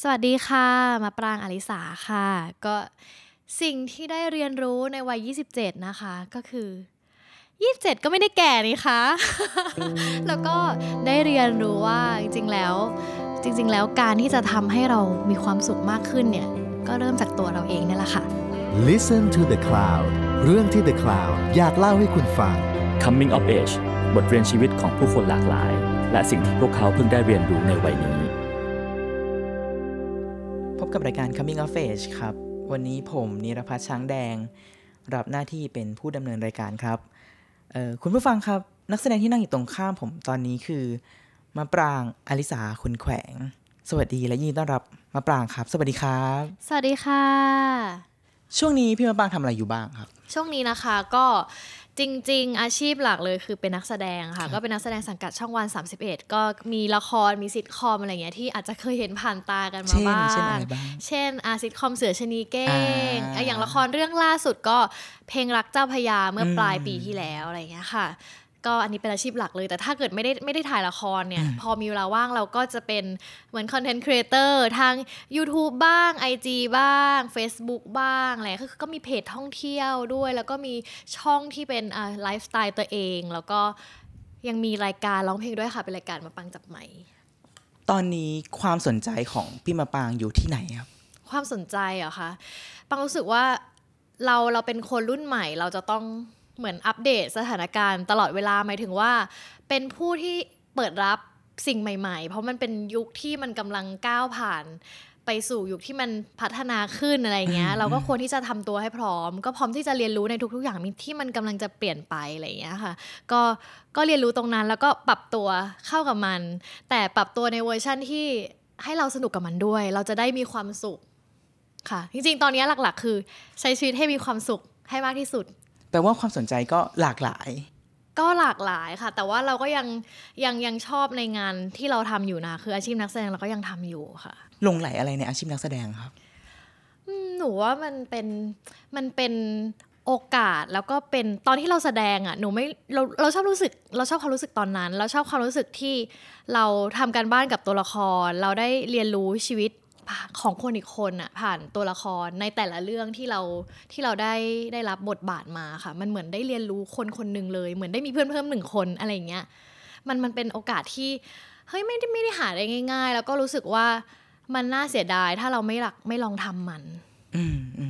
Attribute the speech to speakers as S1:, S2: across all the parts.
S1: สวัสดีค่ะมาปรางอลิสาค่ะ ก็สิ่งที่ได้เรียนรู้ในวัย 27 นะคะก็คือ 27 ก็ไม่ได้แก่นี่คะแล้วก็ได้เรียนรู้ว่าจริงๆแล้ว จริงๆแล้วการที่จะทำให้เรามีความสุขมากขึ้นเนี่ยก็เริ่มจากตัวเราเองนี่แหละค่ะ
S2: Listen to the cloud เรื่องที่ the cloud อยากเล่าให้คุณฟัง Coming of age บทเรียนชีวิตของผู้คนหลากหลาย และสิ่งที่พวกเขาเพิ่งได้เรียนรู้ในวัยนี้พบกับรายการ Coming of Age ครับ วันนี้ผมนิรพัชช้างแดง รับหน้าที่เป็นผู้ดำเนินรายการครับคุณผู้ฟังครับนักแสดงที่นั่งอยู่ตรงข้ามผมตอนนี้คือมะปรางอลิสาคุณแขวง สวัสดีและยินดีต้อนรับมะปรางครับ สวัสดีครับ สวัสดีค่ะ ช่วงนี้พี่มะปรางทำอะไรอยู่บ้างครับ
S1: ช่วงนี้นะคะก็จริงๆ อาชีพหลักเลยคือเป็นนักแสดงค่ะก็เป็นนักแสดงสังกัดช่องวัน 31 ก็มีละครมีซิทคอมอะไรเงี้ย ที่อาจจะเคยเห็นผ่านตากันมาบ้างเช่นอาาซิทคอมเสือชนีเก้ง อย่างละครเรื่องล่าสุดก็เพลงรักเจ้าพยาเมื่อปลายปีที่แล้วอะไรเงี้ยค่ะก็อันนี้เป็นอาชีพหลักเลยแต่ถ้าเกิดไม่ได้ไม่ได้ถ่ายละครเนี่ยพอมีเวลาว่างเราก็จะเป็น เหมือนคอนเทนต์ครีเอเตอร์ทาง YouTube บ้าง IG บ้าง Facebook บ้างอะไรก็ก็มีเพจท่องเที่ยวด้วย แล้วก็มีช่องที่เป็นไลฟ์สไตล์ตัวเอง แล้วก็ยังมีรายการร้องเพลงด้วยค่ะ เป็นรายการมาปังจับไหม
S2: ตอนนี้ความสนใจของพี่มาปางอยู่ที่ไหนครับ
S1: ความสนใจเหรอคะ ปังรู้สึกว่าเราเราเป็นคนรุ่นใหม่ เราจะต้องเหมือนอัปเดตสถานการณ์ตลอดเวลาหมายถึงว่าเป็นผู้ที่เปิดรับสิ่งใหม่ๆ เพราะมันเป็นยุคที่มันกำลังก้าวผ่าน ไปสู่ยุคที่มันพัฒนาขึ้นอะไรเงี้ยเราก็ควรที่จะทำตัวให้พร้อม ก็พร้อมที่จะเรียนรู้ในทุกๆอย่างที่มันกำลังจะเปลี่ยนไปอะไรเงี้ยค่ะก็ก็เรียนรู้ตรงนั้นแล้วก็ปรับตัวเข้ากับมัน แต่ปรับตัวในเวอร์ชั่นที่ให้เราสนุกกับมันด้วย เราจะได้มีความสุขค่ะจริงๆตอนนี้หลักๆ คือใช้ชีวิตให้มีความสุขให้มากที่สุด
S2: แปลว่าความสนใจก็หลากหลาย
S1: ก็หลากหลายค่ะ แต่ว่าเราก็ยังยังยังชอบในงานที่เราทำอยู่นะคืออาชีพนักแสดงเราก็ยังทำอยู่ค่ะ
S2: ลงไหลอะไรในอาชีพนักแสดงครับ
S1: หนูว่ามันเป็นมันเป็นโอกาสแล้วก็เป็นตอนที่เราแสดงอ่ะหนูไม่เราเราชอบรู้สึกเราชอบความรู้สึกตอนนั้น เราชอบความรู้สึกที่เราทำการบ้านกับตัวละครเราได้เรียนรู้ชีวิตของคนอีกคนอะผ่านตัวละครในแต่ละเรื่องที่เราที่เราได้ได้รับบทบาทมาค่ะ มันเหมือนได้เรียนรู้คนคนหนึ่งเลย เหมือนได้มีเพื่อนเพิ่มหนึ่งคนอะไรเงี้ยมันมันเป็นโอกาสที่เฮ้ยไม่ได้ไม่ได้หาได้ง่าย ๆ แล้วก็รู้สึกว่ามันน่าเสียดาย ถ้าเราไม่หลักไม่ลองทำมัน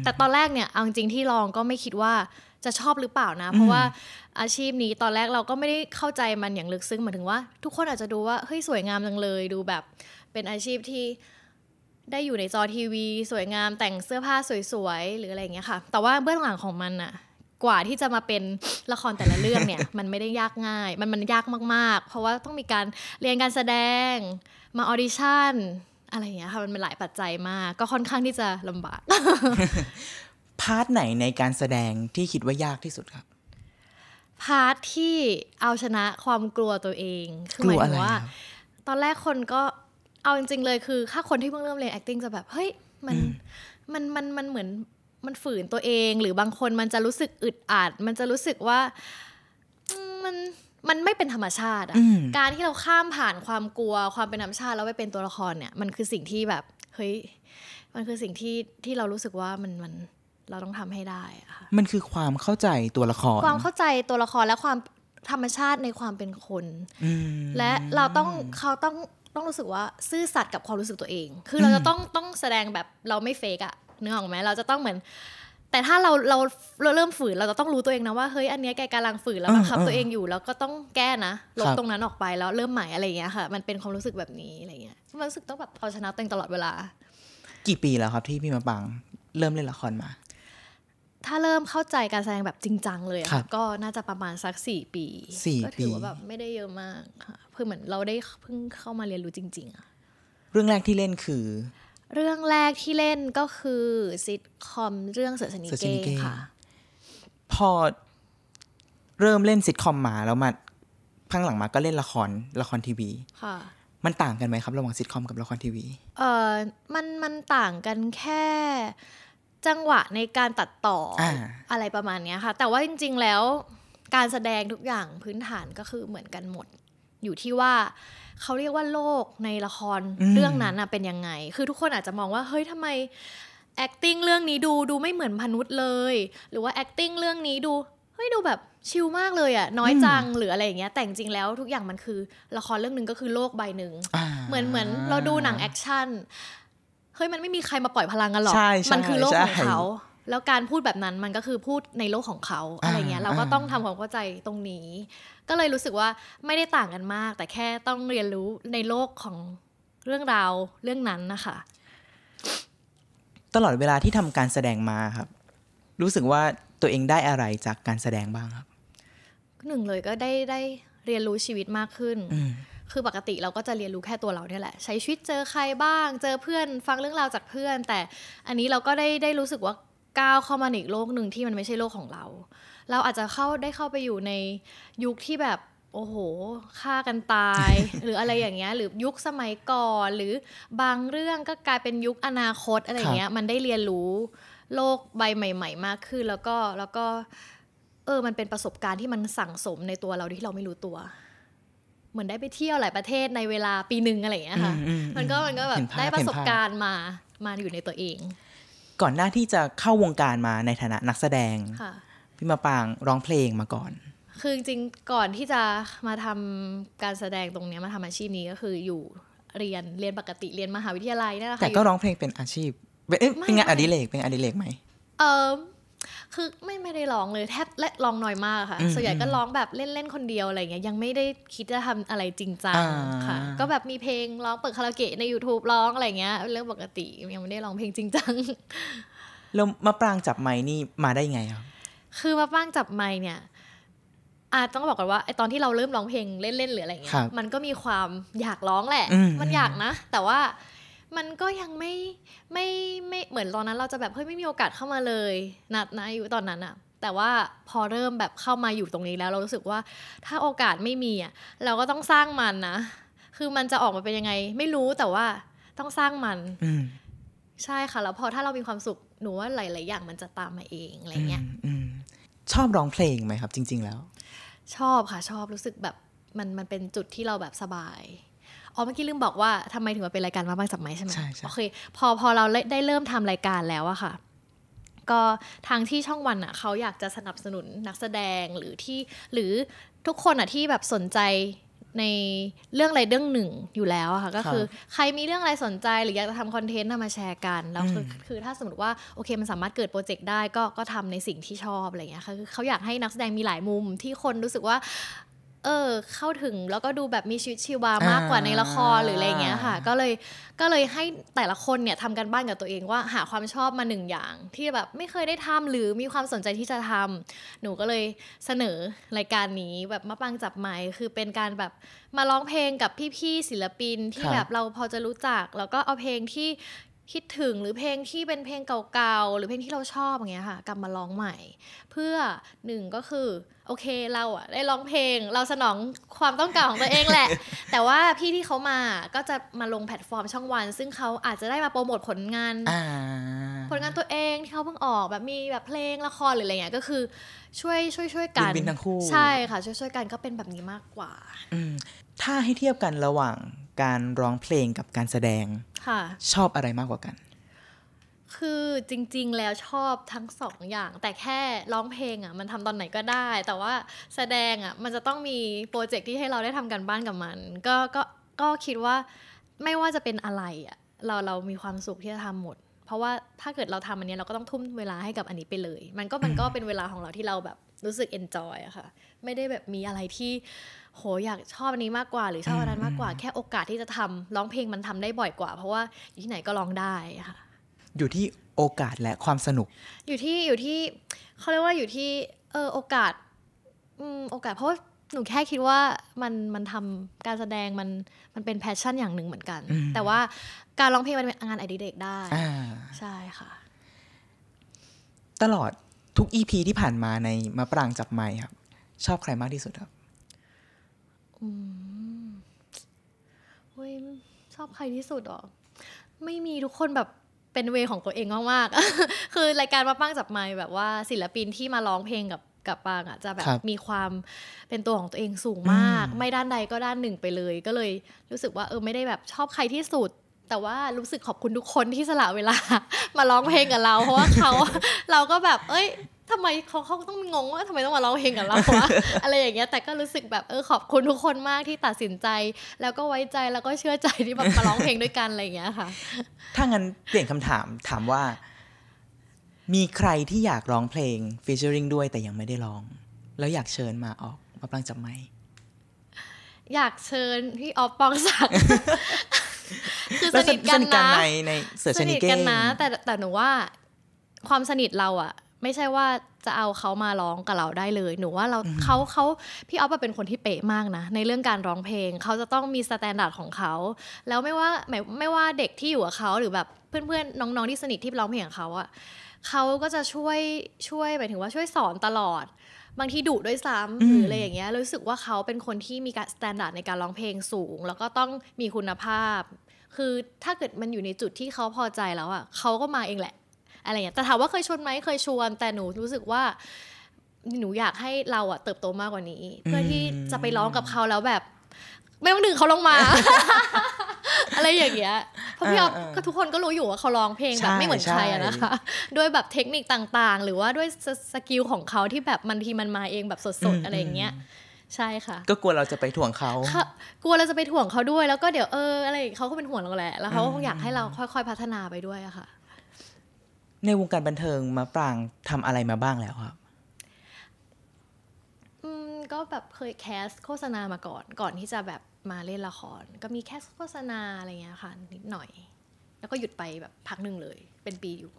S1: แต่ตอนแรกเนี่ยเอาจริงที่ลองก็ไม่คิดว่าจะชอบหรือเปล่านะเพราะว่าอาชีพนี้ตอนแรกเราก็ไม่ได้เข้าใจมันอย่างลึกซึ้งเหมือนถึงว่า ทุกคนอาจจะดูว่าเฮ้ยสวยงามจังเลย ดูแบบเป็นอาชีพที่ได้อยู่ในจอทีวี สวยงามแต่งเสื้อผ้าสวยๆหรืออะไรอย่างเงี้ยค่ะแต่ว่าเบื้องหลังของมันอะกว่าที่จะมาเป็นละครแต่ละเรื่องเนี่ย มันไม่ได้ยากง่ายมันมันยากมากๆ เพราะว่าต้องมีการเรียนการแสดงมาออดิชั่นอะไรอย่างเงี้ยค่ะมันเป็นหลายปัจจัยมากก็ค่อนข้างที่จะลำบาก
S2: พาร์ทไหนในการแสดงที่คิดว่ายากที่สุดครับ
S1: พาร์ทที่เอาชนะความกลัวตัวเองคือหมายถึงว่า ตอนแรกคนก็เอาจริง ๆเลยคือถ้าคนที่เพิ่งเริ่มเรียน acting จะแบบเฮ้ยมันมันมันมันเหมือนมันฝืนตัวเองหรือบางคนมันจะรู้สึกอึดอัดมันจะรู้สึกว่ามันมันไม่เป็นธรรมชาติอะการที่เราข้ามผ่านความกลัวความเป็นธรรมชาติแล้วไปเป็นตัวละครเนี่ย มันคือสิ่งที่แบบ เฮ้ยมันคือสิ่งที่ที่เรารู้สึกว่ามันมันเราต้องทำให้ได้อะ
S2: ค่ะมันคือความเข้าใจตัวละครความเข
S1: ้าใจตัวละครและความธรรมชาติในความเป็นคนและเราต้องเขาต้องต้องรู้สึกว่าซื่อสัตย์กับความรู้สึกตัวเอง คือเราจะต้องต้องแสดงแบบเราไม่เฟกอะเนื้อออกไหมเราจะต้องเหมือน แต่ถ้าเราเราเราเริ่มฝืนเราจะต้องรู้ตัวเองนะว่า เฮ้ยอันเนี้ยแกกำลังฝืนแล้วบังคับตัวเองอยู่แล้วก็ต้องแก้นะลบตรงนั้นออกไปแล้วเริ่มใหม่อะไรเงี้ยค่ะ มันเป็นความรู้สึกแบบนี้อะไรเงี้ยมันรู้สึกต้องแบบเอาชนะตัวเองตลอดเวลา
S2: กี่ปีแล้วครับที่พี่มาปัง เริ่มเล่นละครมา
S1: ถ้าเริ่มเข้าใจการแสดงแบบจริงจังเลยก็น่าจะประมาณสักสี่ปีก็ถือว่าแบบไม่ได้เยอะมากค่ะือเหมือนเราได้เพิ่งเข้ามาเรียนรู้จริงๆอะ
S2: เรื่องแรกที่เล่นคือ
S1: เรื่องแรกที่เล่นก็คือซิทคอมเรื่องเสนิเกค่ะ
S2: พอเริ่มเล่นซิทคอมมา แล้วมา พังหลังมาก็เล่นละครละครทีวีค่ะมันต่างกันไหมครับระหว่างซิทคอมกับละครทีวี
S1: เออมันมันต่างกันแค่ จังหวะในการตัดต่อออะไรประมาณนี้ค่ะ แต่ว่าจริงๆแล้วการแสดงทุกอย่างพื้นฐานก็คือเหมือนกันหมดอยู่ที่ว่าเขาเรียกว่าโลกในละครเรื่องนั้นเป็นยังไง คือทุกคนอาจจะมองว่าเฮ้ยทำไม acting เรื่องนี้ดูดูไม่เหมือนมนุษย์เลย หรือว่า acting เรื่องนี้ดูเฮ้ยดูแบบชิลมากเลยอะน้อยจังหรืออะไรอย่างเงี้ยแต่จริงแล้วทุกอย่างมันคือละครเรื่องหนึ่งก็คือโลกใบหนึ่งเหมือนเหมือนเราดูหนังแอคชั่นเฮ้ยมันไม่มีใครมาปล่อยพลังกันหรอกมันคือโลกของเขาแล้วการพูดแบบนั้นมันก็คือพูดในโลกของเขาอะไรเงี้ย เราก็ต้องทำความเข้าใจตรงนี้ ก็เลยรู้สึกว่าไม่ได้ต่างกันมาก แต่แค่ต้องเรียนรู้ในโลกของเรื่องราวเรื่องนั้นนะค
S2: ะตลอดเวลาที่ทำการแสดงมาครับ รู้สึกว่าตัวเองได้อะไรจากการแสดงบ้างครับ
S1: หนึ่งเลยก็ได้ได้เรียนรู้ชีวิตมากขึ้น คือปกติเราก็จะเรียนรู้แค่ตัวเราเนี่ยแหละใช้ชีวิตเจอใครบ้าง เจอเพื่อน ฟังเรื่องราวจากเพื่อน แต่อันนี้เราก็ได้ได้รู้สึกว่าก้าวเข้ามาอีกโลกหนึ่งที่มันไม่ใช่โลกของเรา เราอาจจะเข้าได้เข้าไปอยู่ในยุคที่แบบโอ้โหฆ่ากันตายหรืออะไรอย่างเงี้ยหรือยุคสมัยก่อน หรือบางเรื่องก็กลายเป็นยุคอนาคตอะไรเงี้ยมันได้เรียนรู้โลกใบใหม่ๆมากขึ้นแล้วก็แล้วก็เออมันเป็นประสบการณ์ที่มันสั่งสมในตัวเราที่เราไม่รู้ตัว เหมือนได้ไปเที่ยวหลายประเทศในเวลาปีหนึ่งอะไรเงี้ยค่ะมันก็มันก็แบบได้ประสบการณ์มามาอยู่ในตัวเอง
S2: ก่อนหน้าที่จะเข้าวงการมาในฐานะนักแสดงพี่มาปางร้องเพลงมาก่อน
S1: คือจริงก่อนที่จะมาทำการแสดงตรงนี้มาทำอาชีพนี้ก็คืออยู่เรียนเรียนปกติเรียนมหาวิทยาลัยนี่แหละค่ะ แต่ก็ร้องเ
S2: พลงเป็นอาชีพเป็นงานอดิเรกเป็นอดิเรกไหม
S1: เออคือไม่ไม่ได้ร้องเลยแทบและร้องน้อยมากค่ะส่วนใหญ่ก็ร้องแบบเล่น ๆ คนเดียวอะไรเงี้ยยังไม่ได้คิดจะทำอะไรจริงจังค่ะก็แบบมีเพลงร้องเปิดคาราเกะใน YouTube ร้องอะไรเงี้ยเรื่องปกติยังไม่ได้ร้องเพลงจริงจัง
S2: แล้วมาปรางจับไม้นี่มาได้ไงครับ
S1: คือมาปรางจับไม้เนี่ยอาจต้องบอกกันว่าไอตอนที่เราเริ่มร้องเพลงเล่นๆหรืออะไรเงี้ยมันก็มีความอยากร้องแหละ มันอยากนะ แต่ว่ามันก็ยังไม่ไม่ไม่เหมือนตอนนั้นเราจะแบบเฮ้ยไม่มีโอกาสเข้ามาเลย นัดนะอายุตอนนั้นอะแต่ว่าพอเริ่มแบบเข้ามาอยู่ตรงนี้แล้วเรารู้สึกว่า ถ้าโอกาสไม่มีอะเราก็ต้องสร้างมันนะ คือมันจะออกมาเป็นยังไง ไม่รู้แต่ว่าต้องสร้างมันใช่ค่ะแล้ว พอถ้าเรามีความสุข หนูว่าหลายๆอย่างมันจะตามมาเองอะไรเงี้ย
S2: ชอบร้องเพลงไหมครับ จริง ๆ แล้ว
S1: ชอบค่ะชอบรู้สึกแบบมันมันเป็นจุดที่เราแบบสบายอ๋อเมื่อกี้ลืมบอกว่าทำไมถึงมาเป็นรายการมาบ้างจับไมใช่ไหมใช่ใชโอเค พอพอเราได้เริ่มทำรายการแล้วอะค่ะก็ทางที่ช่องวันอะเขาอยากจะสนับสนุนนักแสดงหรือที่หรือทุกคนอะที่แบบสนใจในเรื่องอะไรเรื่องหนึ่งอยู่แล้วอะค่ะก็คือ ใครมีเรื่องอะไรสนใจ หรืออยากจะทำคอนเทนต์นำมาแชร์กันแล้วคือคือถ้าสมมติว่าโอเคมันสามารถเกิดโปรเจกต์ได้ก็ก็ทำในสิ่งที่ชอบอะไรเงี้ยค่ะคือเขาอยากให้นักแสดงมีหลายมุมที่คนรู้สึกว่าเออเข้าถึงแล้วก็ดูแบบมีชีวิตชีวามากกว่าในละครหรืออะไรเงี้ยค่ะก็เลยก็เลยให้แต่ละคนเนี่ยทำกันบ้านกับตัวเองว่า หาความชอบมาหนึ่งอย่างที่แบบไม่เคยได้ทำหรือมีความสนใจที่จะทำ หนูก็เลยเสนอรายการนี้ แบบมาปังจับไม้คือเป็นการแบบมาร้องเพลงกับพี่ๆศิลปินที่แบบเราพอจะรู้จักแล้วก็เอาเพลงที่คิดถึงหรือเพลงที่เป็นเพลงเก่าๆ หรือเพลงที่เราชอบอย่างเงี้ยค่ะกลับมาร้องใหม่ เพื่อหนึ่งก็คือ โอเคเราอะได้ร้องเพลงเราสนองความต้องการของตัวเองแหละ แต่ว่าพี่ที่เขามาก็จะมาลงแพลตฟอร์มช่องวัน ซึ่งเขาอาจจะได้มาโปรโมทผลงานผลงานตัวเองที่เขาเพิ่งออกแบบมีแบบเพลง ละครหรืออะไรเงี้ยก็คือช่วยช่วยช่วยกันใช่ค่ะช่วยช่วยกันก็เป็นแบบนี้มากกว่า
S2: ถ้าให้เทียบกันระหว่างการร้องเพลงกับการแสดงชอบอะไรมากกว่ากัน
S1: คือจริงๆ แล้วชอบทั้งสองอย่างแต่แค่ร้องเพลงอ่ะมันทำตอนไหนก็ได้ แต่ว่าแสดงอ่ะมันจะต้องมีโปรเจกต์ที่ให้เราได้ทำกันบ้านกับมันก็ก็ก็คิดว่าไม่ว่าจะเป็นอะไรอ่ะเราเรามีความสุขที่จะทำหมด เพราะว่าถ้าเกิดเราทำอันนี้เราก็ต้องทุ่มเวลาให้กับอันนี้ไปเลย มันก็มันก็เป็นเวลาของเราที่เราแบบรู้สึกเอนจอยอะค่ะไม่ได้แบบมีอะไรที่โหอยากชอบอันนี้มากกว่าหรือชอบอันนั้นมากกว่า แค่โอกาสที่จะทำร้องเพลงมันทำได้บ่อยกว่า เพราะว่าอยู่ที่ไหนก็ร้องได้ค่ะ
S2: อยู่ที่โอกาสและความสนุก
S1: อยู่ที่อยู่ที่เขาเรียกว่าอยู่ที่เออโอกาสอืมโอกาสเพราะหนูแค่คิดว่ามันมันทำการแสดงมันมันเป็นแพชชั่นอย่างหนึ่งเหมือนกัน แต่ว่าการร้องเพลงมันเป็นงานอดิเรกได้ใช่ค่ะ
S2: ตลอดทุกอีพีที่ผ่านมาในมาปรางจับไม้ครับชอบใครมากที่สุดครับ
S1: อืมเว้ยชอบใครที่สุดหรอ ไม่มีทุกคนแบบเป็นเวของตัวเองมากๆคือรายการมาป้งจับไม้แบบว่าศิลปินที่มาร้องเพลงกับกับปางอ่ะจะแบบมีความเป็นตัวของตัวเองสูงมาก ไม่ด้านใดก็ด้านหนึ่งไปเลย ก็เลยรู้สึกว่าเออไม่ได้แบบชอบใครที่สุด แต่ว่ารู้สึกขอบคุณทุกคนที่สละเวลามาร้องเพลงกับเรา เพราะว่าเขาเราก็แบบ เอ้ยทำไมเขาเขาต้องงงว่าทำไมต้องมาร้องเพลงกับเราวะอะไรอย่างเงี้ยแต่ก็รู้สึกแบบ เออขอบคุณทุกคนมากที่ตัดสินใจ แล้วก็ไว้ใจแล้วก็เชื่อใจที่แบบมาร้องเพลงด้วยกัน อะไรอย่างเงี้ยค่ะ
S2: ถ้างั้นเปลี่ยนคำถามถามว่า มีใครที่อยากร้องเพลงฟีเจอริงด้วยแต่ยังไม่ได้ร้อง แล้วอยากเชิญมาออกมาปลังจับไม
S1: อยากเชิญพี่ออฟปองศักดิ์คือสนิทกันนะในเสือชนิทกันนะ แต่แต่หนูว่าความสนิทเราอะไม่ใช่ว่าจะเอาเขามาร้องกับเราได้เลย หนูว่าเราเขาเขาพี่อ๊อฟเป็นคนที่เป๊ะมากนะในเรื่องการร้องเพลงเขาจะต้องมีสแตนดานดของเขาแล้วไม่ว่าไม่ไม่ว่าเด็กที่อยู่กับเขาหรือแบบเพื่อนๆน้องๆที่สนิทที่ร้องเพลงของเขาอะเขาก็จะช่วยช่วยหมายถึงว่าช่วยสอนตลอดบางทีดุด้วยซ้ำหรืออะไรอย่างเงี้ยรู้สึกว่าเขาเป็นคนที่มีการสแตนดานดในการร้องเพลงสูง แล้วก็ต้องมีคุณภาพ คือถ้าเกิดมันอยู่ในจุดที่เขาพอใจแล้วอะเขาก็มาเองแหละอะไรอย่างเงี้ยแต่ถามว่าเคยชวนไหมเคยชวน แต่หนูรู้สึกว่าหนูอยากให้เราอะเติบโตมากกว่านี้ เพื่อที่จะไปร้องกับเขาแล้วแบบ ไม่ต้องดึงเขาลงมา อะไรอย่างเงี้ยเพราะพี่อ๊อฟก็ทุกคนก็รู้อยู่ว่าเขาร้องเพลงแบบไม่เหมือนใครนะคะด้วยแบบเทคนิคต่างๆ หรือว่าด้วยสกิลของเขาที่แบบมันทีมันมาเองแบบสดๆอะไรอย่างเงี้ยใช่ค่ะ
S2: ก็กลัวเราจะไปถ่วงเขา
S1: กลัวเราจะไปถ่วงเขาด้วยแล้วก็เดี๋ยวเอออะไรเขาก็เป็นห่วงเราแหละแล้วเขาก็คงอยากให้เราค่อย ๆ พัฒนาไปด้วยอะค่ะ
S2: ในวงการบันเทิงมาปรางทำอะไรมาบ้างแล้วครับ
S1: ก็แบบเคยแคส โฆษณามาก่อน ก่อนที่จะแบบมาเล่นละคร ก็มีแคสโฆษณาอะไรเงี้ยค่ะนิดหน่อย แล้วก็หยุดไปแบบพักหนึ่งเลย เป็นปีอยู่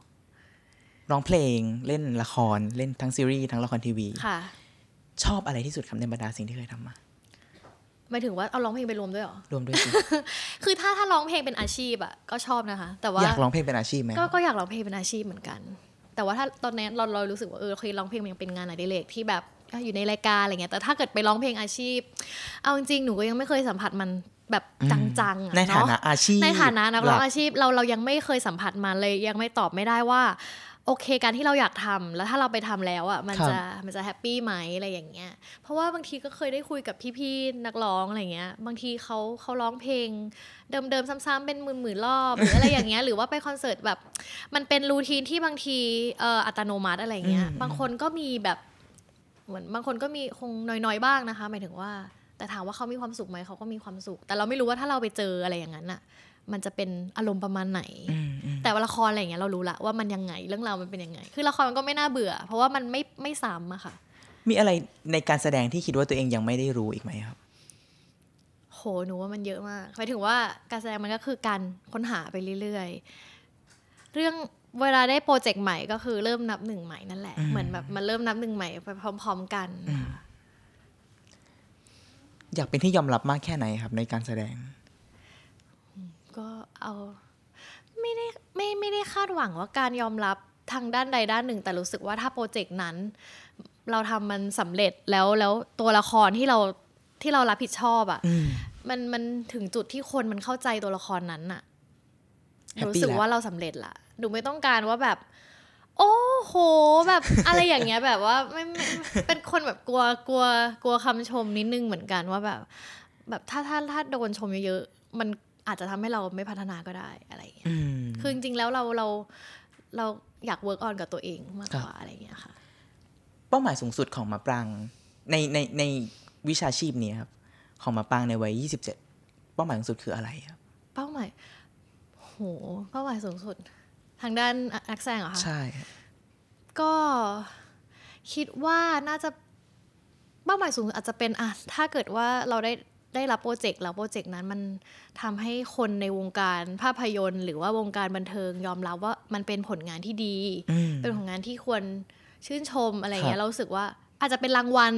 S2: ร้องเพลงเล่นละครเล่นทั้งซีรีส์ทั้งละครทีวีค่ะชอบอะไรที่สุดคำเดในบรรดาสิ่งที่เคยทำมา
S1: หมายถึงว่าเอาร้องเพลงไปรวมด้วยหรอรวมด้วยคือถ้าถ้าร้องเพลงเป็นอาชีพอ่ะก็ชอบนะคะแต่ว่าอยากร้องเพล
S2: งเป็นอาชีพไหมก็ก็
S1: อยากร้องเพลงเป็นอาชีพเหมือนกัน แต่ว่าถ้าตอนนี้เราเรารู้สึกว่าเออเคยร้องเพลงมันยังเป็นงานอดรเ็กที่แบบอยู่ในรายการอะไรเงี้ยแต่ถ้าเกิดไปร้องเพลงอาชีพ เอาจริงๆหนูก็ยังไม่เคยสัมผัสมันแบบจังๆในฐานะ อาชีพในฐานะนักร้องอาชีพเราเรายังไม่เคยสัมผัสมันเลยยังไม่ตอบไม่ได้ว่าโอเคการที่เราอยากทำแล้วถ้าเราไปทำแล้วอ่ะมันจะมันจะแฮปปี้ไหมอะไรอย่างเงี้ยเพราะว่าบางทีก็เคยได้คุยกับพี่ๆนักร้องอะไรเงี้ยบางทีเขาเขาร้องเพลง เดิมๆซ้ำๆเป็นหมื่นๆรอบหรืออะไรอย่างเงี้ยหรือว่าไปคอนเสิร์ตแบบ มันเป็นรูทีนที่บางทีเอ่ออัตโนมัติอะไรเงี้ยบางคนก็มีแบบเหมือนบางคนก็มีคงน้อยๆบ้างนะคะหมายถึงว่าแต่ถามว่าเขามีความสุขไหมเขาก็มีความสุข แต่เราไม่รู้ว่าถ้าเราไปเจออะไรอย่างนั้นอ่ะมันจะเป็นอารมณ์ประมาณไหน แต่ว่าละครอะไรเงี้ยเรารู้ละว่ามันยังไงเรื่องราวมันเป็นยังไง คือ ละครมันก็ไม่น่าเบื่อ เพราะว่ามันไม่ไม่ซ้ำอะค่ะ
S2: มีอะไรในการแสดงที่คิดว่าตัวเองยังไม่ได้รู้อีกไหมครับ
S1: โหหนูว่ามันเยอะมากหมายถึงว่าการแสดงมันก็คือการค้นหาไปเรื่อย ๆ เรื่องเวลาได้โปรเจกต์ใหม่ก็คือเริ่มนับหนึ่งใหม่นั่นแหละเหมือนแบบมันเริ่มนับหนึ่งใหม่ไปพร้อม ๆ กัน
S2: อยากเป็นที่ยอมรับมากแค่ไหนครับ ในการแสดง
S1: เอาไม่ได้ไม่ไม่ได้คาดหวังว่าการยอมรับทางด้านใดด้านหนึ่ง แต่รู้สึกว่าถ้าโปรเจกต์นั้น เราทำมันสำเร็จแล้วแล้วตัวละครที่เราที่เรารับผิดชอบอะ่ะมันมันถึงจุดที่คนมันเข้าใจตัวละครนั้นอะ่ะรู้สึกว่าเราสำเร็จละหนูไม่ต้องการว่าแบบ โอ้โห แบบอะไรอย่างเงี้ยแบบว่าไม่เป็นคนแบบกลัวกลัวกลัวคำชมนิดนึงเหมือนกันว่าแบบ แบบถ้าถ้าถ้าโดนชมเยอะๆมันอาจจะทำให้เราไม่พัฒนาก็ได้อะไรอย่างเงี้ย คือจริงๆ แล้วเราเราเราอยากเวิร์กออนกับตัวเอง มากกว่าอะไรอย่างเงี้ยค่ะ
S2: เป้าหมายสูงสุดของมาปรางในในในวิชาชีพนี้ครับของมาปรางในวัยยี่สิบเจ็ดเป้าหมายสูงสุดคืออะไรครับ
S1: เป้าหมาย โห เป้าหมายสูงสุด ทางด้านนักแสดงเหรอคะ ใช่ ก็คิดว่าน่าจะเป้าหมายสูงอาจจะเป็นอ่ะ ถ้าเกิดว่าเราได้ได้รับโปรเจกต์แล้วโปรเจกต์นั้นมันทำให้คนในวงการภาพยนตร์ หรือว่าวงการบันเทิงยอมรับว่ามันเป็นผลงานที่ดี เป็นผลงานที่ควรชื่นชมอะไรเงี้ยเราสึกว่าอาจจะเป็นรางวัล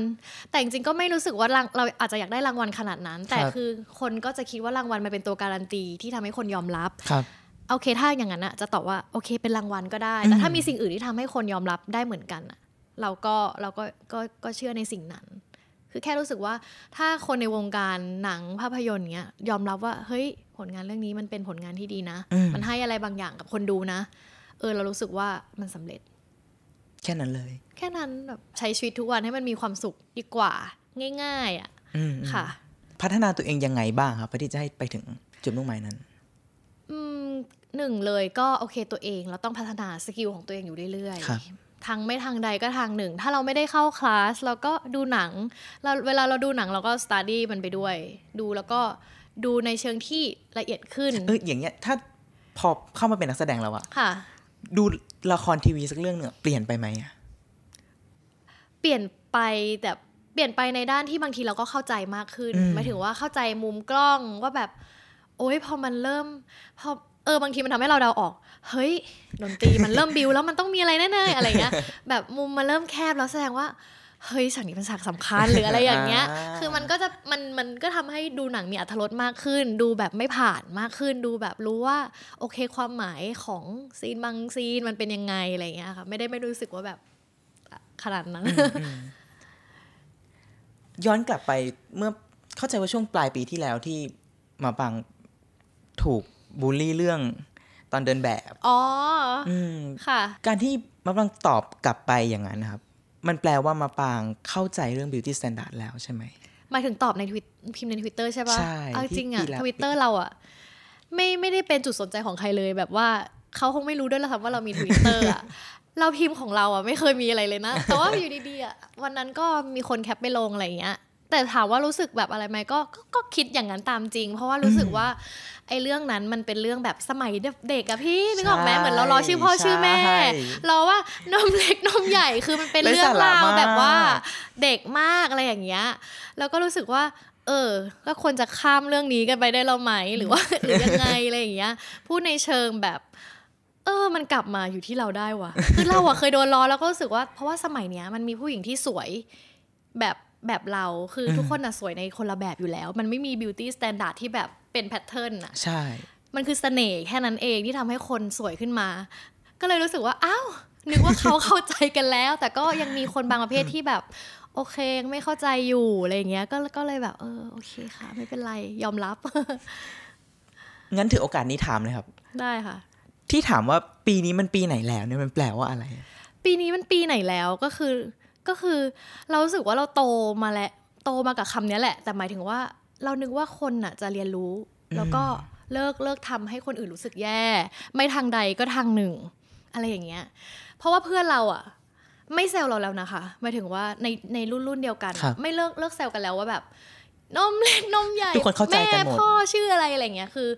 S1: แต่จริงๆก็ไม่รู้สึกว่าเราอาจจะอยากได้รางวัลขนาดนั้น แต่คือคนก็จะคิดว่ารางวัลมันเป็นตัวการันตีที่ทำให้คนยอมรับครับโอเคถ้าอย่างนั้นอะจะตอบว่าโอเค เป็นรางวัลก็ได้แต่ถ้ามีสิ่งอื่นที่ทำให้คนยอมรับได้เหมือนกันอะเราก็เราก็ก็เชื่อในสิ่งนั้นคือแค่รู้สึกว่าถ้าคนในวงการหนังภาพยนตร์เงี้ยยอมรับว่า เฮ้ยผลงานเรื่องนี้มันเป็นผลงานที่ดีนะ มันให้อะไรบางอย่างกับคนดูนะ เออเรารู้สึกว่ามันสำเร็จ แค่นั้นเลย แค่นั้นแบบใช้ชีวิตทุกวันให้มันมีความสุขดีกว่าง่าย ๆอ่ะ
S2: ค่ะ พัฒนาตัวเองยังไงบ้างครับเพื่อที่จะให้ไปถึงจุดมุ่งหมายนั้น
S1: หนึ่งเลยก็โอเคตัวเอง เราต้องพัฒนาสกิลของตัวเองอยู่เรื่อย ๆทางไม่ทางใดก็ทางหนึ่ง ถ้าเราไม่ได้เข้าคลาสเราก็ดูหนัง เราเวลาเราดูหนังเราก็สตาร์ดี้มันไปด้วย ดูแล้วก็ดูในเชิงที่ละเอียดขึ้
S2: นเอออย่างเงี้ยถ้าพอเข้ามาเป็นนักแสดงแล้วอะค่ะดูละครทีวีสักเรื่องเนี่ยเปลี่ยนไปไหม
S1: เปลี่ยนไปแต่เปลี่ยนไปในด้านที่บางทีเราก็เข้าใจมากขึ้นหมายถึงว่าเข้าใจมุมกล้องว่าแบบโอ้ยพอมันเริ่มพอเออบางทีมันทำให้เราเดาออกเฮ้ยดนตรีมันเริ่มบิวแล้วมันต้องมีอะไรแน่ๆอะไรเงี้ยแบบมุมมันเริ่มแคบแล้วแสดงว่า เฮ้ยฉากนี้เป็นฉากสำคัญหรืออะไรอย่างเงี้ย คือมันก็จะมันมันก็ทำให้ดูหนังมีอรรถรสมากขึ้น ดูแบบไม่ผ่านมากขึ้น ดูแบบรู้ว่าโอเค ความหมายของซีนบางซีนมันเป็นยังไงอะไรเงี้ยค่ะไม่ได้ไม่รู้สึกว่าแบบขนาดนั้น
S2: ย้อนกลับไปเมื่อเข้าใจว่าช่วงปลายปีที่แล้วที่มาฟังถูกบูลลี่เรื่องตอนเดินแบบ อ๋ออืมค่ะ การที่มะปรางตอบกลับไปอย่างนั้นครับ มันแปลว่ามะปราง เข้าใจเรื่องบิวตี้สแตนดาร์ดแล้วใช่ไหม
S1: หมายถึงตอบในทวิตพิมพ์ในทวิตเตอร์ใช่ปะใช่เอาจริงอะทวิตเตอร์เราอะไม่ไม่ได้เป็นจุดสนใจของใครเลยแบบว่า เขาคงไม่รู้ด้วยละครับ ว่าเรามีทวิตเตอร์อะเราพิมพ์ของเราอะไม่เคยมีอะไรเลยนะ แต่ว่าอยู่ดีๆอะวันนั้นก็มีคนแคปไปลงอะไรเงี้ยแต่ถามว่ารู้สึกแบบอะไรไหมก็ก็คิดอย่างนั้นตามจริง เพราะว่ารู้สึกว่าไอ้เรื่องนั้นมันเป็นเรื่องแบบสมัยเด็กอะพี่นึกออกไหมเหมือนเรารอชื่อพ่อชื่อแม่เราว่านมเล็กนมใหญ่คือมันเป็นเรื่องราวแบบว่า เด็กมากอะไรอย่างเงี้ยแล้วก็รู้สึกว่า เออก็ควรจะข้ามเรื่องนี้กันไปได้เราไหมหรือว่าหรือยังไงอะไรอย่างเงี้ยพูดในเชิงแบบ เออมันกลับมาอยู่ที่เราได้วะคือเราอะเคยโดนล้อแล้วก็รู้สึกว่าเพราะว่าสมัยเนี้ยมันมีผู้หญิงที่สวยแบบแบบเราคือทุกคนอ่ะสวยในคนละแบบอยู่แล้ว มันไม่มีบิวตี้สแตนดาร์ดที่แบบเป็นแพทเทิร์นอ่ะใช่ มันคือเสน่ห์แค่นั้นเองที่ทำให้คนสวยขึ้นมา ก็เลยรู้สึกว่าอ้าวนึกว่าเขาเข้าใจกันแล้ว แต่ก็ยังมีคนบางประเภทที่แบบ โอเคยังไม่เข้าใจอยู่ อะไรอย่างเงี้ยก็ก็เลยแบบ เออ โอเคค่ะ ไม่เป็นไรยอมรับ
S2: งั้นถือโอกาสนี้ถามเลยครับได้ค่ะ ที่ถามว่าปีนี้มันปีไหนแล้วเนี่ยมันแปลว่าอะไร
S1: ปีนี้มันปีไหนแล้วก็คือก็คือเรารู้สึกว่าเราโตมาแล้วโตมากับคำนี้แหละ แต่หมายถึงว่าเรานึกว่าคนน่ะจะเรียนรู้ แล้วก็เลิกเลิกทำให้คนอื่นรู้สึกแย่ ไม่ทางใดก็ทางหนึ่ง อะไรอย่างเงี้ยเพราะว่าเพื่อนเราอ่ะไม่แซวเราแล้วนะคะหมายถึงว่าในในรุ่นรุ่นเดียวกัน ไม่เลิกเลิกแซวกันแล้วว่าแบบนมเล็กนมใหญ่แม่พ่อชื่ออะไรอะไรเงี้ยคือ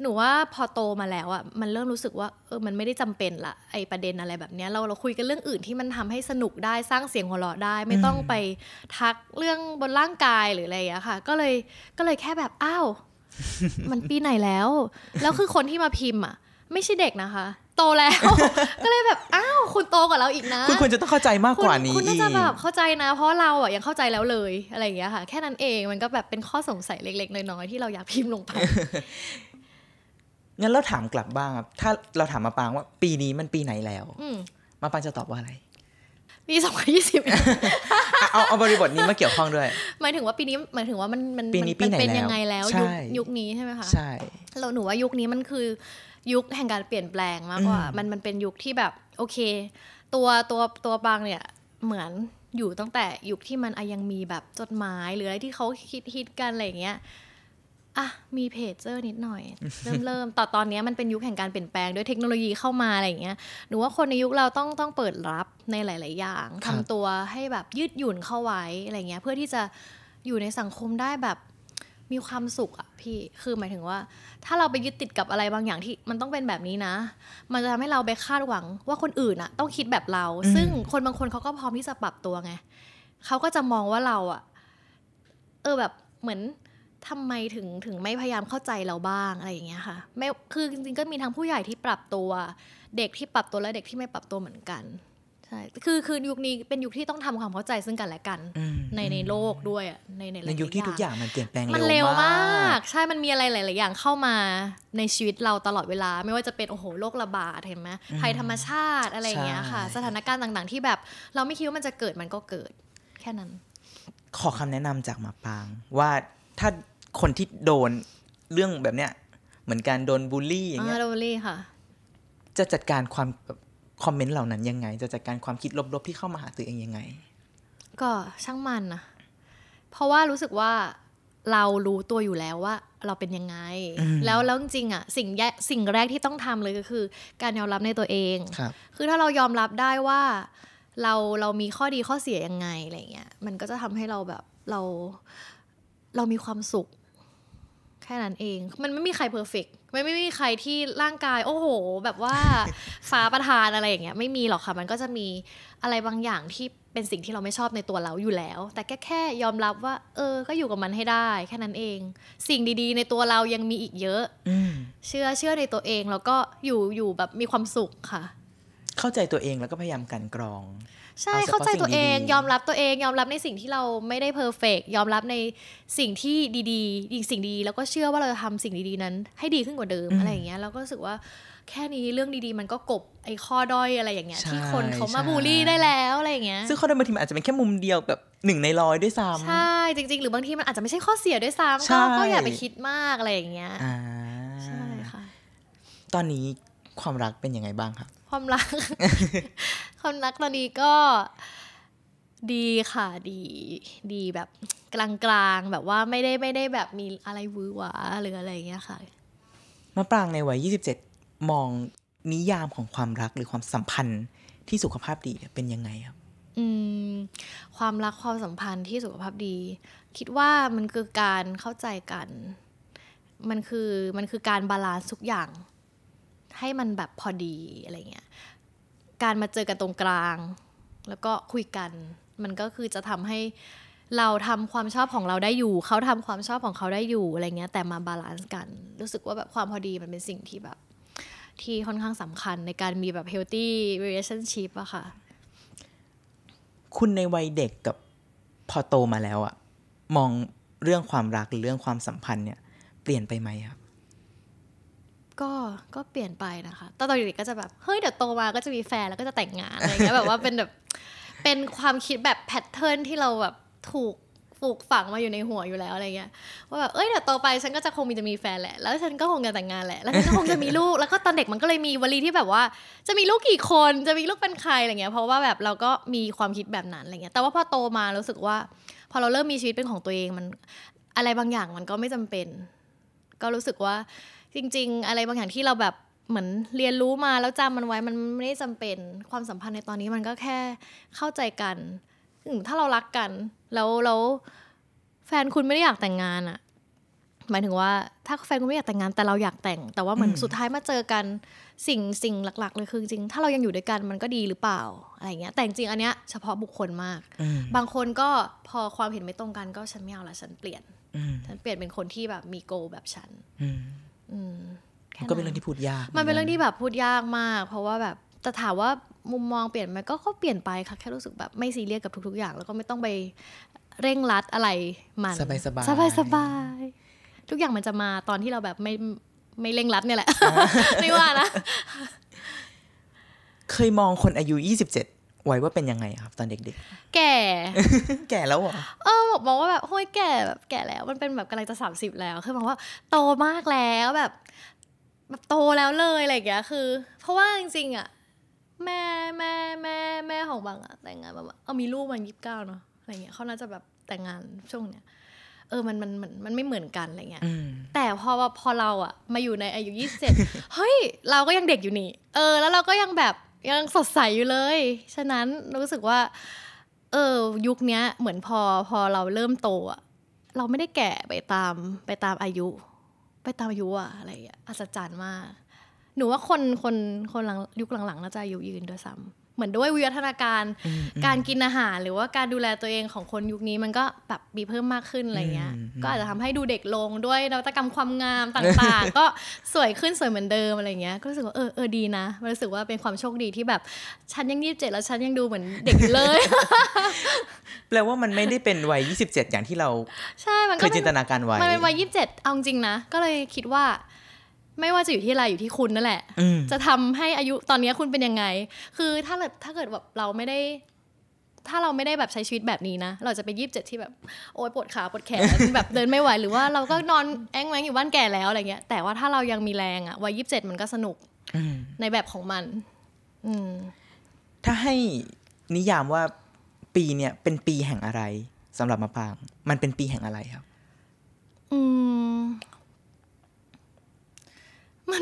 S1: หนูว่าพอโตมาแล้วอะมันเริ่มรู้สึกว่าเออมันไม่ได้จำเป็นละไอประเด็นอะไรแบบเนี้ย เราเราคุยกันเรื่องอื่นที่มันทำให้สนุกได้สร้างเสียงหัวเราะได้ ไม่ต้องไปทักเรื่องบนร่างกายหรืออะไรอย่างค่ะ ก็เลยก็เลยแค่แบบอ้าวมันปีไหนแล้ว แล้วคือคนที่มาพิมพ์อ่ะ ไม่ใช่เด็กนะคะ โตแล้ว ก็เลยแบบอ้าวคุณโตกว่าเราอีกนะ
S2: คุณควรจะต้องเข้าใจมากกว่านี้คุณน่าจะแบบเข้า
S1: ใจนะ เพราะเราอ่ะยังเข้าใจแล้วเลยอะไรอย่างเงี้ยค่ะ แค่นั้นเองมันก็แบบเป็นข้อสงสัยเล็กๆ น้อยๆที่เราอยากพิมพ์ลงไป
S2: งั้นเราถามกลับบ้างครับถ้าเราถามมาปางว่าปีนี้มันปีไหนแล้ว มาปางจะตอบว่าอะไร
S1: ปีสองพันยี่สิบ
S2: เอาเอาบริบทนี้มาเกี่ยวข้องด้วย
S1: หมายถึงว่าปีนี้หมายถึงว่ามันมันปีนี้ปีไหนเป็นยังไงแล้วยุคนี้ใช่ไหมคะ ใช่เราหนูว่ายุคนี้มันคือยุคแห่งการเปลี่ยนแปลงมากกว่ามันมันเป็นยุคที่แบบ โอเค ตัวตัวตัวปางเนี่ย เหมือนอยู่ตั้งแต่ยุคที่มันยังมีแบบจดหมายหรืออะไรที่เขาคิดฮิตกันอะไรอย่างเงี้ยอ่ะมีเพจเจอนิดหน่อย เริ่มเริ่มต่อตอนนี้มันเป็นยุคแห่งการเปลี่ยนแปลง ด้วยเทคโนโลยีเข้ามาอะไรอย่างเงี้ยหนูว่าคนในยุคเราต้องต้องเปิดรับในหลาย ๆ อย่าง ทำตัวให้แบบยืดหยุ่นเข้าไว้อะไรเงี้ย เพื่อที่จะอยู่ในสังคมได้แบบมีความสุขอะพี่คือหมายถึงว่า ถ้าเราไปยึดติดกับอะไรบางอย่างที่มันต้องเป็นแบบนี้นะ มันจะทำให้เราไปคาดหวัง ว่าคนอื่นอะต้องคิดแบบเรา ซึ่งคนบางคนเขาก็พร้อมที่จะปรับตัวไงเขาก็จะมองว่าเราอะเออแบบเหมือนทำไมถึงถึงไม่พยายามเข้าใจเราบ้างอะไรอย่างเงี้ยค่ะไม่คือจริง ๆ ก็มีทั้งผู้ใหญ่ที่ปรับตัว เด็กที่ปรับตัวและเด็กที่ไม่ปรับตัวเหมือนกันใช่คือคือยุคนี้เป็นยุคที่ต้องทำความเข้าใจซึ่งกันและกัน ในในโลกด้วยในในในยุคที่ทุกอย
S2: ่างมันเปลี่ยนแปลงมันเร็วมาก
S1: ใช่มันมีอะไรหลายๆอย่างเข้ามาในชีวิตเราตลอดเวลา ไม่ว่าจะเป็นโอ้โหโรคระบาดเห็นไหมภัยธรรมชาติอะไรอย่างเงี้ยค่ะ สถานการณ์ต่าง ๆ ที่แบบเราไม่คิดว่ามันจะเกิดมันก็เกิด แค่นั้น
S2: ขอคำแนะนำจากมาปางว่าถ้าคนที่โดนเรื่องแบบเนี้ยเหมือนการโดนบูลลี่ อย่างเงี้ยโดนบูลลี่ค่ะจะจัดการความคอมเมนต์เหล่านั้นยังไง จะจัดการความคิดลบๆที่เข้ามาหาตัวเองยังไง
S1: ก็ช่างมันนะเพราะว่ารู้สึกว่าเรารู้ตัวอยู่แล้วว่า เราเป็นยังไง แล้วแล้วจริงอ่ะสิ่งแยสิ่งแรกที่ต้องทำเลยก็คือการยอมรับในตัวเองคคือถ้าเรายอมรับได้ว่าเราเรามีข้อดีข้อเสียยังไงอะไรเงี้ยมันก็จะทำให้เราแบบเราเรามีความสุข แค่นั้นเอง มันไม่มีใครเพอร์เฟกไม่ไม่มีใครที่ร่างกาย โอ้โห แบบว่าฟ้าประทานอะไรอย่างเงี้ยไม่มีหรอกค่ะมันก็จะมีอะไรบางอย่างที่เป็นสิ่งที่เราไม่ชอบในตัวเราอยู่แล้ว แต่แค่แค่ ยอมรับว่า เออก็อยู่กับมันให้ได้ แค่นั้นเอง สิ่งดีๆในตัวเรายังมีอีกเยอะเชื่อเชื่อในตัวเองแล้วก็อยู่อยู่แบบมีความสุขค่ะ
S2: เข้าใจตัวเองแล้วก็พยายามกันกรอง ใช่เข้าใจตัวเองยอม
S1: รับตัวเอง ยอมรับในสิ่งที่เราไม่ได้เพอร์เฟกยอมรับในสิ่งที่ดีๆอีกสิ่งดีแล้วก็เชื่อว่าเราจะทำสิ่งดีๆ นั้น ให้ดีขึ้นกว่าเดิมอะไรอย่างเงี้ยเราก็รู้สึกว่าแค่นี้เรื่องดีๆ มันก็กบไอ้ข้อด้อยอะไรอย่างเงี้ยที่คนเขามาบูลลี่ได้แล้วอะไรอย่างเงี้ยซึ่ง
S2: ข้อด้อยบางทีมันอาจจะเป็นแค่มุมเดียวแบบหนึ่งในร้อยด้วยซ้ำใช
S1: ่จริง ๆ หรือบางทีมันอาจจะไม่ใช่ข้อเสียด้วยซ้ำก็อย่าไปคิดมากอะไรอย่างเงี้ย
S2: ใช่ค่ะตอนนี้ความรักเป็นยังไงบ้างครับ
S1: ความรักความรักตอนนี้ก็ดีค่ะดี ดีแบบกลางๆแบบว่าไม่ได้ไม่ได้แบบมีอะไรวื่หวาหรืออะไรอย่างเงี้ยค่ะ
S2: มะปรางในวัย27 มองนิยามของความรักหรือความสัมพันธ์ที่สุขภาพดีเป็นยังไงครับ
S1: อืม ความรักความสัมพันธ์ที่สุขภาพดี คิดว่ามันคือการเข้าใจกัน มันคือมันคือการบาลานซ์ทุกอย่างให้มันแบบพอดีอะไรเงี้ย การมาเจอกันตรงกลาง แล้วก็คุยกัน มันก็คือจะทำให้เราทำความชอบของเราได้อยู่เขาทำความชอบของเขาได้อยู่อะไรเงี้ยแต่มาบาลานซ์กันรู้สึกว่าแบบความพอดีมันเป็นสิ่งที่แบบ ที่ค่อนข้างสำคัญในการมีแบบ healthy relationship อะค่ะ
S2: คุณในวัยเด็กกับพอโตมาแล้วอะมองเรื่องความรักหรือเรื่องความสัมพันธ์เนี่ยเปลี่ยนไปไหมครับ
S1: ก็ก็เปลี่ยนไปนะคะตอนตอนเด็กก็จะแบบเฮ้ยเดี๋ยวโตมาก็จะมีแฟนแล้วก็จะแต่งงานอะไรเงี้ยแบบว่าเป็นแบบเป็นความคิดแบบแพทเทิร์นที่เราแบบถูกปลูกฝังมาอยู่ในหัวอยู่แล้วอะไรเงี้ยว่าแบบเอ้ยเดี๋ยวโตไปฉันก็จะคงมีจะมีแฟนแหละแล้วฉันก็คงจะแต่งงานแหละแล้วฉันก็คงจะมีลูกแล้วก็ตอนเด็กมันก็เลยมีวลีที่แบบว่า จะมีลูกกี่คนจะมีลูกเป็นใครอะไรเงี้ย เพราะว่าแบบเราก็มีความคิดแบบนั้นอะไรเงี้ยแต่ว่าพอโตมารู้สึกว่า พอเราเริ่มมีชีวิตเป็นของตัวเองมันอะไรบางอย่างมันก็ไม่จำเป็น ก็รู้สึกว่าจริงๆอะไรบางอย่างที่เราแบบเหมือนเรียนรู้มาแล้วจำมันไว้มันไม่ได้จำเป็นความสัมพันธ์ในตอนนี้มันก็แค่เข้าใจกันถ้าเรารักกัน แล้วแล้วแฟนคุณไม่ได้อยากแต่งงานอะหมายถึงว่า ถ้าแฟนคุณไม่อยากแต่งงาน แต่เราอยากแต่ง แต่ว่าเหมือนสุดท้ายมาเจอกันสิ่งสิ่งหลัก ๆ เลยคือจริงถ้าเรายังอยู่ด้วยกันมันก็ดีหรือเปล่าอะไรเงี้ยแต่จริงอันเนี้ยเฉพาะบุคคลมากบางคนก็พอความเห็นไม่ตรงกันก็ฉันไม่เอาละฉันเปลี่ยนฉันเปลี่ยนเป็นคนที่แบบมีโก แบบฉัน
S2: มันก็เป็นเรื่องที่พูดยาก มันเป็นเรื่องท
S1: ี่แบบพูดยากมาก เพราะว่าแบบแต่ถามว่ามุมมองเปลี่ยนไหมก็ก็เปลี่ยนไปค่ะแค่รู้สึกแบบไม่ซีเรียสกับทุกๆอย่าง แล้วก็ไม่ต้องไปเร่งรัดอะไรมันสบายสบายสบายสบายทุกอย่างมันจะมาตอนที่เราแบบไม่ไม่เร่งรัดเนี่ย แหละ ไม่ว่านะ
S2: เคยมองคนอายุยี่สิบเจ็ดวัยว่าเป็นยังไงครับตอนเด็กๆ แก่ แก่แล้วเหรอ
S1: เออบอกว่าแบบโฮ้ยแก่แบบแก่แล้วมันเป็นแบบกำลังจะสามสิบแล้วคือบอกว่าโตมากแล้วแบบแบบโตแล้วเลยอะไรอย่างเงี้ยคือ เพราะว่าจริงๆอ่ะแม่แม่แม่แม่ของบังอ่ะแต่งงานแบบเอามีลูกมันยี่สิบเก้าเนาะอะไรเงี้ยเขาน่าจะแบบแต่งงานช่วงเนี้ยเออมันมันมันมันไม่เหมือนกันอะไรเงี้ยแต่พอพอเราอ่ะมาอยู่ในอายุยี่สิบเฮ้ย เราก็ยังเด็กอยู่นี่เออแล้วเราก็ยังแบบยังสดใสอยู่เลย ฉะนั้นรู้สึกว่า เออ ยุคนี้เหมือนพอพอเราเริ่มโตอะเราไม่ได้แก่ไปตามไปตามอายุ ไปตามอายุอะอะไรอัศจรรย์มาก หนูว่าคนคนคนหลังยุคหลัง ๆน่าจะอายุยืนด้วยซ้ำเหมือนด้วยวิวัฒนาการการกินอาหาร หรือว่าการดูแลตัวเองของคนยุคนี้มันก็แบบมีเพิ่มมากขึ้นอะไรเงี้ย ก็อาจจะทำให้ดูเด็กลง ด้วยนวัตกรรมความงามต่างๆ ก็สวยขึ้นสวยเหมือนเดิมอะไรเงี้ย ก็รู้สึกว่าเออเออดีนะรู้สึกว่าเป็นความโชคดีที่แบบ ฉันยังยี่สิบเจ็ดแล้วฉันยังดูเหมือนเด็กเลย
S2: แปลว่ามันไม่ได้เป็นวัยยี่สิบเจ็ดอย่างที่เรา
S1: ใช่มันเคยจินตน
S2: าการไว้มันเป็นว
S1: ัยยี่สิบเจ็ดเอาจริงนะก็เลยคิดว่าไม่ว่าจะอยู่ที่อะไรอยู่ที่คุณนั่นแหละจะทำให้อายุตอนนี้คุณเป็นยังไง คือถ้าถ้าเกิดแบบเราไม่ได้ ถ้าเราไม่ได้แบบใช้ชีวิตแบบนี้นะเราจะไปยีิบเจ็ดที่แบบ โอ้ยปวดขาปวดแขนแบบเดินไม่ไหว หรือว่าเราก็นอนแอ้งแมงอยู่บ้านแก่แล้วอะไรเงี้ย แต่ว่าถ้าเรายังมีแรงอะวัยยีิบเจ็ดมันก็สนุกในแบบของมัน อืถ้า
S2: ให้นิยามว่าปีเนี่ยเป็นปีแห่งอะไรสำหรับมะปางมันเป็นปีแห่งอะไรครับ
S1: อืม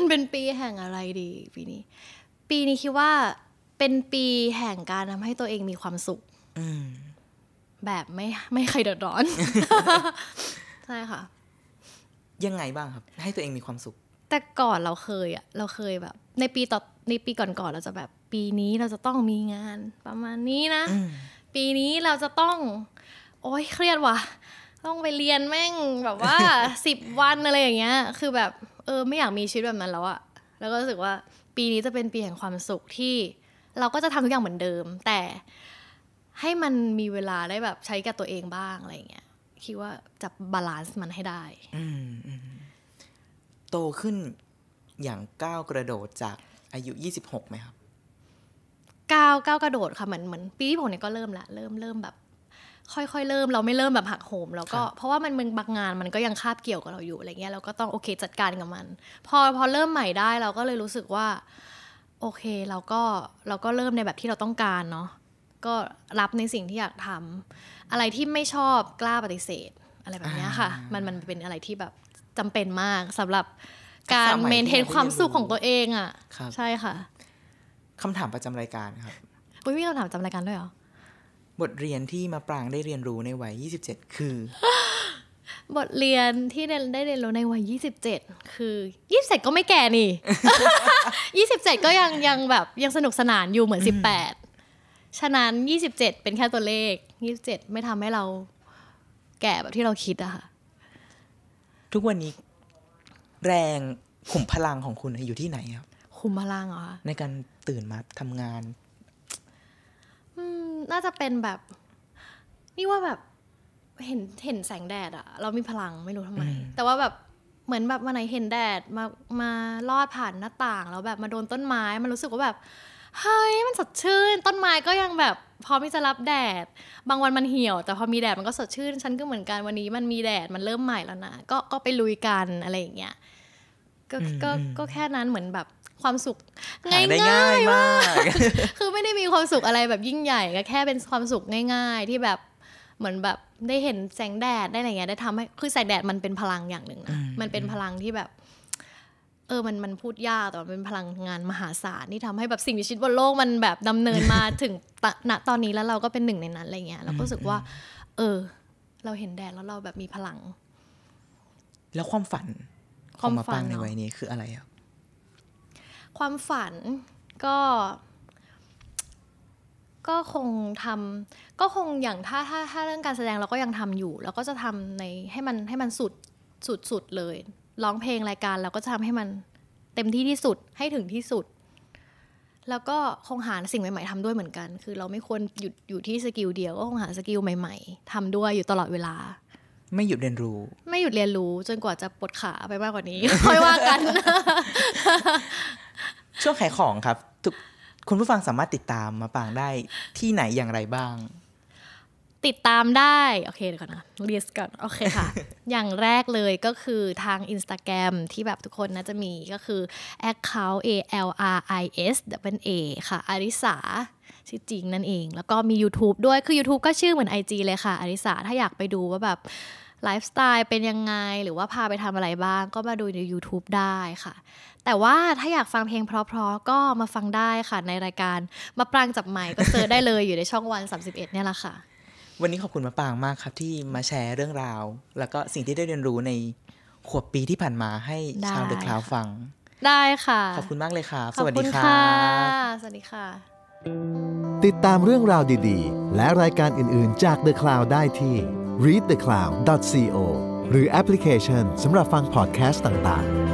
S1: เป็นปีแห่งอะไรดี ปีนี้ ปีนี้คิดว่าเป็นปีแห่งการทำให้ตัวเองมีความสุขแบบไม่ไม่ใครเดือดร้อนใช่ค่ะ
S2: ยังไงบ้างครับ ให้ตัวเองมีความสุข
S1: แต่ก่อนเราเคยอ่ะเราเคยแบบ ในปีต่อในปีก่อนๆเราจะแบบ ปีนี้เราจะต้องมีงานประมาณนี้นะปีนี้เราจะต้อง โอ๊ยเครียดว่ะต้องไปเรียนแม่งแบบว่าสิบวันอะไรอย่างเงี้ย คือแบบเออ ไม่อยากมีชีวิตแบบนั้นแล้วอะแล้วก็รู้สึกว่าปีนี้จะเป็นปีแห่งความสุขที่เราก็จะทำทุกอย่างเหมือนเดิม แต่ให้มันมีเวลาได้แบบใช้กับตัวเองบ้าง อะไรเงี้ยคิดว่าจะบาลานซ์มันให้ได้
S2: โตขึ้นอย่างก้าวกระโดดจากอายุยี่สิบหกไหมครับ
S1: ก้าวก้าวกระโดดค่ะเหมือนเหมือน ปีที่ผมเนี่ยก็เริ่มละเริ่มเริ่มแบบค่อยๆ เริ่มเราไม่เริ่มแบบหักโหมแล้วก็เพราะว่ามันบางงานมันก็ยังคาบเกี่ยวกับเราอยู่อะไรเงี้ยเราก็ต้องโอเคจัดการกับมัน พอพอเริ่มใหม่ได้เราก็เลยรู้สึกว่า โอเคเราก็เราก็เริ่มในแบบที่เราต้องการเนาะก็รับในสิ่งที่อยากทำ อะไรที่ไม่ชอบกล้าปฏิเสธอะไรแบบนี้ค่ะ มันมันเป็นอะไรที่แบบจำเป็นมากสำหรับการเมนเทนความสุขของตัวเองอ่ะ ใช่ค่ะ
S2: คำถามประจำรายการครับ
S1: อุ้ยมีคำถามประจำรายการด้วยเหรอ
S2: บทเรียนที่มาปรางได้เรียนรู้ในวัย 27 คือ
S1: บทเรียนที่ได้เรียนรู้ในวัย 27 คือ 27 ก็ไม่แก่นี่ 27 ก็ยังยังแบบยังสนุกสนานอยู่เหมือน 18 ฉะนั้น 27 เป็นแค่ตัวเลข 27 ไม่ทำให้เราแก่แบบที่เราคิดอะค่ะ
S2: ทุกวันนี้ แรงขุมพลังของคุณอยู่ที่ไหนครับ
S1: ขุมพลังเหรอ
S2: ในการตื่นมาทำงาน
S1: น่าจะเป็นแบบนี่ว่าแบบเห็นเห็นแสงแดดอะเรามีพลังไม่รู้ทำไม แต่ว่าแบบ เหมือนแบบวันไหนเห็นแดดมามาลอดผ่านหน้าต่าง แล้วแบบมาโดนต้นไม้ มันรู้สึกว่าแบบเฮ้ยมันสดชื่นต้นไม้ก็ยังแบบพร้อมที่จะรับแดด บางวันมันเหี่ยว แต่พอมีแดดมันก็สดชื่นฉันก็เหมือนกันวันนี้มันมีแดดมันเริ่มใหม่แล้วนะก็ก็ไปลุยกันอะไรอย่างเงี้ยก็ก็ก็แค่นั้นเหมือนแบบความสุขง่ายง่ายมากคือไม่ได้มีความสุขอะไรแบบยิ่งใหญ่ก็แค่เป็นความสุขง่ายๆ ที่แบบเหมือนแบบได้เห็นแสงแดดได้อะไรเงี้ยได้ทำให้คือแสงแดดมันเป็นพลังอย่างหนึ่งนะมันเป็นพลังที่แบบ เออมันมันพูดยากแต่เป็นพลังงานมหาศาลที่ทำให้แบบสิ่งมีชีวิตบนโลกมันแบบดำเนินมาถึงณตอนนี้แล้วเราก็เป็นหนึ่งในนั้นอะไรเงี้ยเราก็รู้สึกว่า เออ เราเห็นแดดแล้วเราแบบมีพลัง แล้วความฝันความฝันในวัย
S2: นี้คืออะไรอ่ะ
S1: ความฝันก็ ก็คงทำ ก็คงอย่างถ้าถ้าถ้าเรื่องการแสดงเราก็ยังทำอยู่ แล้วก็จะทำในให้มันให้มันสุดสุดสุดเลยร้องเพลงรายการเราก็จะทำให้มันเต็มที่ที่สุดให้ถึงที่สุด แล้วก็คงหาสิ่งใหม่ ๆ ทำด้วยเหมือนกันคือเราไม่ควรหยุดอยู่ที่สกิลเดียว ก็คงหาสกิลใหม่ๆ ทำด้วยอยู่ตลอดเวลา
S2: ไม่หยุดเรียนรู้
S1: ไม่หยุดเรียนรู้จนกว่าจะปวดขาไปมากกว่านี้ค่อยว่ากัน
S2: ช่วงขายของครับทุกคุณผู้ฟังสามารถติดตามมาปางได้ที่ไหนอย่างไรบ้าง
S1: ติดตามได้ โอเค เดี๋ยวก่อนนะเรียสก่อน โอเคค่ะ อย่างแรกเลยก็คือทาง Instagram ที่แบบทุกคนน่าจะมีก็คือ account a l r i s a ค่ะอาริสาชื่อจริงนั่นเอง แล้วก็มี YouTube ด้วยคือ YouTube ก็ชื่อเหมือน IG เลยค่ะอาริสาถ้าอยากไปดูว่าแบบไลฟ์สไตล์เป็นยังไง หรือว่าพาไปทำอะไรบ้าง ก็มาดูใน YouTube ได้ค่ะ แต่ว่าถ้าอยากฟังเพลงเพราะๆก็มาฟังได้ค่ะในรายการมาปรางจับใหม่ก็เจอได้เลยอยู่ในช่องวัน 31 เนี่ยแหละค่ะ
S2: วันนี้ขอบคุณมาปรางมากครับ ที่มาแชร์เรื่องราว แล้วก็สิ่งที่ได้เรียนรู้ในขวบปีที่ผ่านมาให้ชาวเดอะคลาวฟัง
S1: ได้ค่ะ ขอบค
S2: ุณมากเลยค่ะ สวัสดีค่ะ
S1: สวัสดีค่ะ
S2: ติดตามเรื่องราวดีๆ และรายการอื่น ๆ จาก The Cloud ได้ที่ readthecloud.co หรือแอปพลิเคชันสำหรับฟังพอดแคสต์ต่างๆ